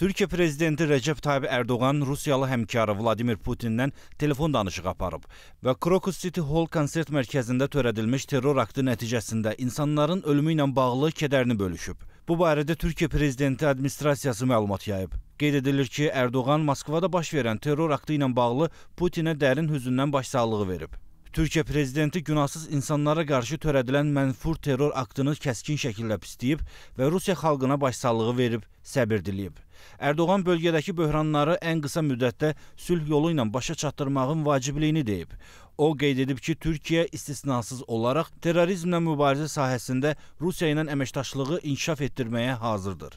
Türkiyə prezidenti Rəcəb Tayyib Ərdoğan Rusiyalı həmkarı Vladimir Putindən telefon danışığı aparıb və Krokus City Hall konsert mərkəzində törədilmiş terror aktı nəticəsində insanların ölümü ilə bağlı kədərini bölüşüb. Bu barədə Türkiyə prezidenti administrasiyası məlumat yayıb. Qeyd edilir ki, Ərdoğan Moskvada baş verən terror aktı ilə bağlı Putinə dərin hüzündən başsağlığı verib. Türkiyə prezidenti günahsız insanlara qarşı törədilən mənfur terror aktını kəskin şəkildə pisləyib və Rusiya xalqına başsağlığı verib, səbir diləyib. Ərdoğan bölgədəki böhranları ən qısa müddətdə sülh yolu ilə başa çatdırmağın vacibliyini deyib. O qeyd edib ki, Türkiyə istisnasız olaraq terrorizmlə mübarizə sahəsində Rusiya ilə əməkdaşlığı inkişaf etdirməyə hazırdır.